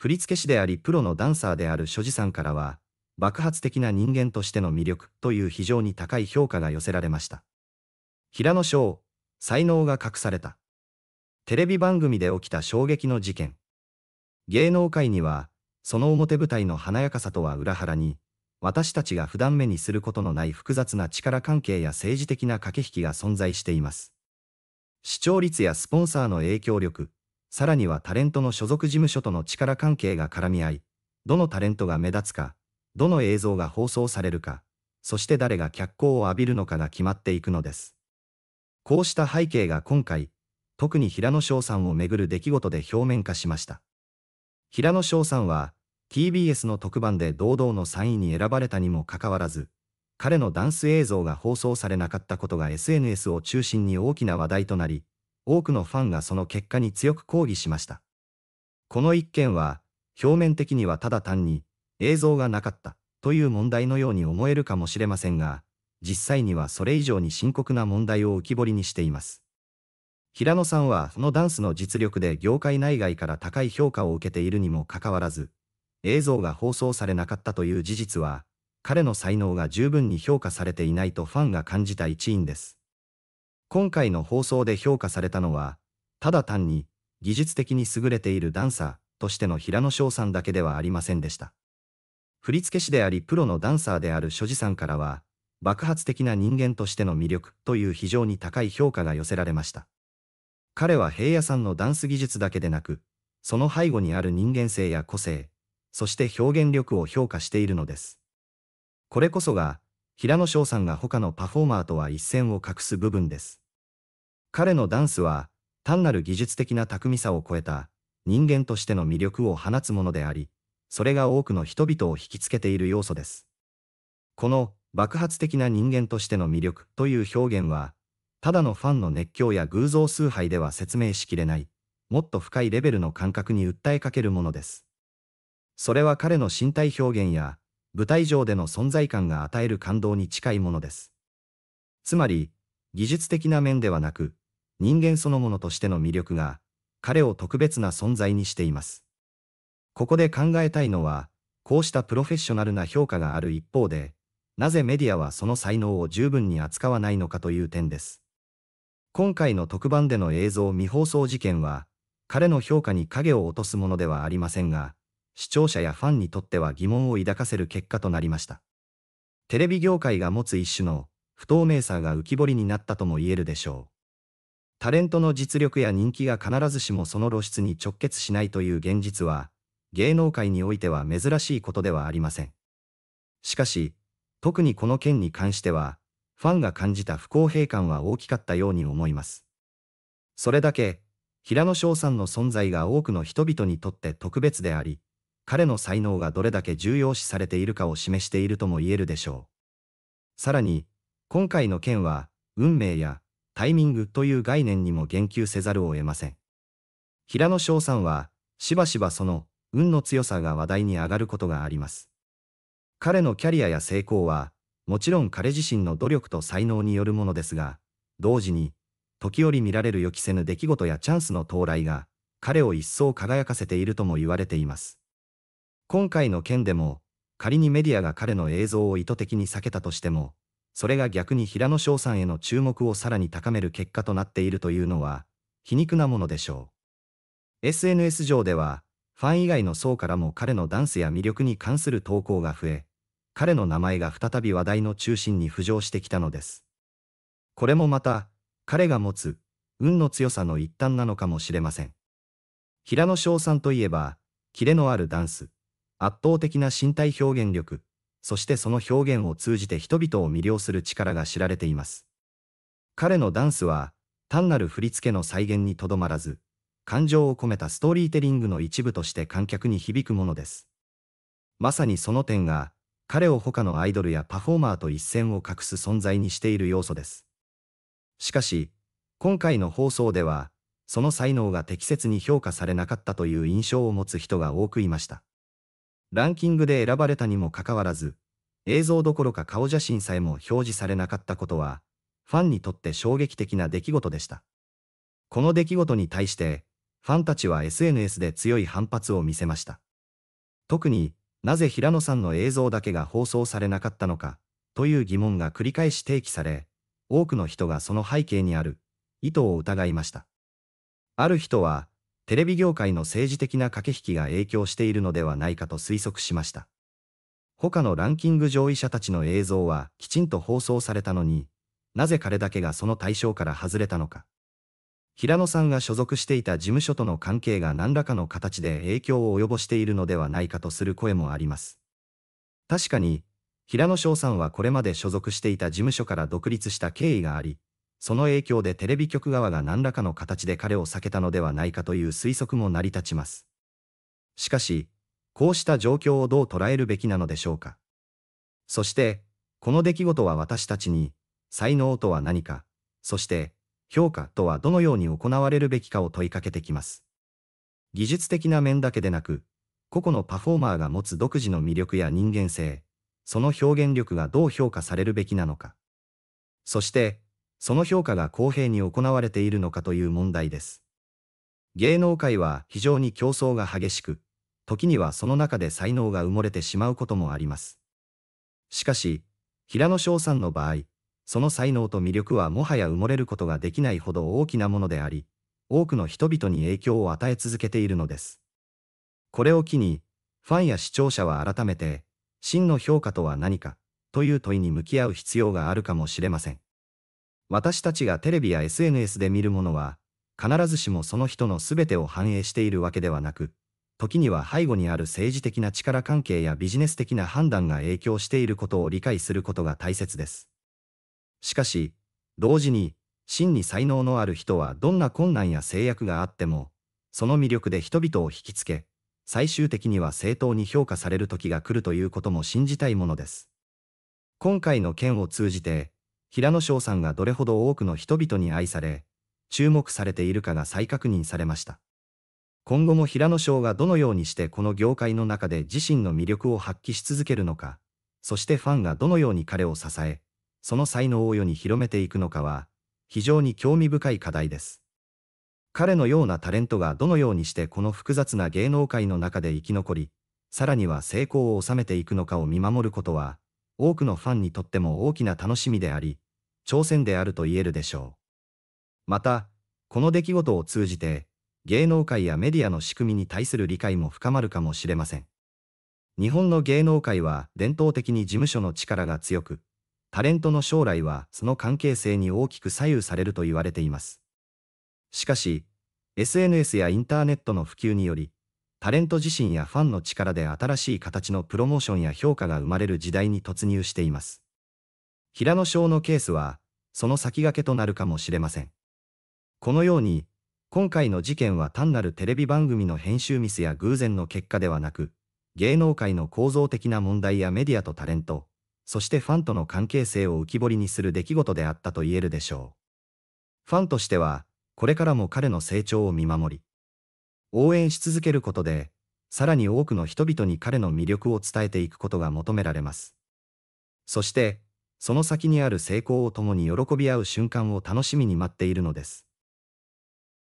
振付師でありプロのダンサーである所持さんからは、爆発的な人間としての魅力という非常に高い評価が寄せられました。平野翔、才能が隠された。テレビ番組で起きた衝撃の事件。芸能界には、その表舞台の華やかさとは裏腹に、私たちが普段目にすることのない複雑な力関係や政治的な駆け引きが存在しています。視聴率やスポンサーの影響力、さらにはタレントの所属事務所との力関係が絡み合い、どのタレントが目立つか、どの映像が放送されるか、そして誰が脚光を浴びるのかが決まっていくのです。こうした背景が今回、特に平野翔さんをめぐる出来事で表面化しました。平野翔さんは、TBS の特番で堂々の3位に選ばれたにもかかわらず、彼のダンス映像が放送されなかったことが SNS を中心に大きな話題となり、多くのファンがその結果に強く抗議しました。この一件は、表面的にはただ単に映像がなかったという問題のように思えるかもしれませんが、実際にはそれ以上に深刻な問題を浮き彫りにしています。平野さんはそのダンスの実力で業界内外から高い評価を受けているにもかかわらず、映像が放送されなかったという事実は、彼の才能が十分に評価されていないとファンが感じた一因です。今回の放送で評価されたのは、ただ単に技術的に優れているダンサーとしての平野翔さんだけではありませんでした。振付師でありプロのダンサーである諸次さんからは、爆発的な人間としての魅力という非常に高い評価が寄せられました。彼は平野さんのダンス技術だけでなく、その背後にある人間性や個性、そして表現力を評価しているのです。これこそが平野翔さんが他のパフォーマーとは一線を画す部分です。彼のダンスは、単なる技術的な巧みさを超えた、人間としての魅力を放つものであり、それが多くの人々を引きつけている要素です。この、爆発的な人間としての魅力という表現は、ただのファンの熱狂や偶像崇拝では説明しきれない、もっと深いレベルの感覚に訴えかけるものです。それは彼の身体表現や舞台上での存在感が与える感動に近いものです。つまり、技術的な面ではなく、人間そのものとしての魅力が、彼を特別な存在にしています。ここで考えたいのは、こうしたプロフェッショナルな評価がある一方で、なぜメディアはその才能を十分に扱わないのかという点です。今回の特番での映像未放送事件は、彼の評価に影を落とすものではありませんが、視聴者やファンにとっては疑問を抱かせる結果となりました。テレビ業界が持つ一種の不透明さが浮き彫りになったとも言えるでしょう。タレントの実力や人気が必ずしもその露出に直結しないという現実は、芸能界においては珍しいことではありません。しかし、特にこの件に関しては、ファンが感じた不公平感は大きかったように思います。それだけ、平野翔さんの存在が多くの人々にとって特別であり、彼の才能がどれだけ重要視されているかを示しているとも言えるでしょう。さらに、今回の件は、運命やタイミングという概念にも言及せざるを得ません。平野翔さんは、しばしばその、運の強さが話題に上がることがあります。彼のキャリアや成功は、もちろん彼自身の努力と才能によるものですが、同時に、時折見られる予期せぬ出来事やチャンスの到来が、彼を一層輝かせているとも言われています。今回の件でも、仮にメディアが彼の映像を意図的に避けたとしても、それが逆に平野翔さんへの注目をさらに高める結果となっているというのは、皮肉なものでしょう。SNS 上では、ファン以外の層からも彼のダンスや魅力に関する投稿が増え、彼の名前が再び話題の中心に浮上してきたのです。これもまた、彼が持つ、運の強さの一端なのかもしれません。平野翔さんといえば、キレのあるダンス、圧倒的な身体表現力、そしてその表現を通じて人々を魅了する力が知られています。彼のダンスは、単なる振り付けの再現にとどまらず、感情を込めたストーリーテリングの一部として観客に響くものです。まさにその点が、彼を他のアイドルやパフォーマーと一線を画す存在にしている要素です。しかし、今回の放送では、その才能が適切に評価されなかったという印象を持つ人が多くいました。ランキングで選ばれたにもかかわらず、映像どころか顔写真さえも表示されなかったことは、ファンにとって衝撃的な出来事でした。この出来事に対して、ファンたちは SNS で強い反発を見せました。特になぜ平野さんの映像だけが放送されなかったのか、という疑問が繰り返し提起され、多くの人がその背景にある意図を疑いました。ある人は、テレビ業界の政治的な駆け引きが影響しているのではないかと推測しました。他のランキング上位者たちの映像はきちんと放送されたのに、なぜ彼だけがその対象から外れたのか。平野さんが所属していた事務所との関係が何らかの形で影響を及ぼしているのではないかとする声もあります。確かに、平野翔さんはこれまで所属していた事務所から独立した経緯があり、その影響でテレビ局側が何らかの形で彼を避けたのではないかという推測も成り立ちます。しかし、こうした状況をどう捉えるべきなのでしょうか。そして、この出来事は私たちに、才能とは何か、そして、評価とはどのように行われるべきかを問いかけてきます。技術的な面だけでなく、個々のパフォーマーが持つ独自の魅力や人間性、その表現力がどう評価されるべきなのか。そして、その評価が公平に行われているのかという問題です。芸能界は非常に競争が激しく、時にはその中で才能が埋もれてしまうこともあります。しかし、平野翔さんの場合、その才能と魅力はもはや埋もれることができないほど大きなものであり、多くの人々に影響を与え続けているのです。これを機に、ファンや視聴者は改めて、真の評価とは何か、という問いに向き合う必要があるかもしれません。私たちがテレビや SNS で見るものは、必ずしもその人の全てを反映しているわけではなく、時には背後にある政治的な力関係やビジネス的な判断が影響していることを理解することが大切です。しかし、同時に、真に才能のある人はどんな困難や制約があっても、その魅力で人々を引きつけ、最終的には正当に評価される時が来るということも信じたいものです。今回の件を通じて、平野翔さんがどれほど多くの人々に愛され、注目されているかが再確認されました。今後も平野翔がどのようにしてこの業界の中で自身の魅力を発揮し続けるのか、そしてファンがどのように彼を支え、その才能を世に広めていくのかは、非常に興味深い課題です。彼のようなタレントがどのようにしてこの複雑な芸能界の中で生き残り、さらには成功を収めていくのかを見守ることは、多くのファンにとっても大きな楽しみであり、挑戦であると言えるでしょう。また、この出来事を通じて、芸能界やメディアの仕組みに対する理解も深まるかもしれません。日本の芸能界は伝統的に事務所の力が強く、タレントの将来はその関係性に大きく左右されると言われています。しかし、SNS やインターネットの普及により、タレント自身やファンの力で新しい形のプロモーションや評価が生まれる時代に突入しています。平野翔のケースは、その先駆けとなるかもしれません。このように、今回の事件は単なるテレビ番組の編集ミスや偶然の結果ではなく、芸能界の構造的な問題やメディアとタレント、そしてファンとの関係性を浮き彫りにする出来事であったと言えるでしょう。ファンとしては、これからも彼の成長を見守り、応援し続けることで、さらに多くの人々に彼の魅力を伝えていくことが求められます。そして、その先にある成功を共に喜び合う瞬間を楽しみに待っているのです。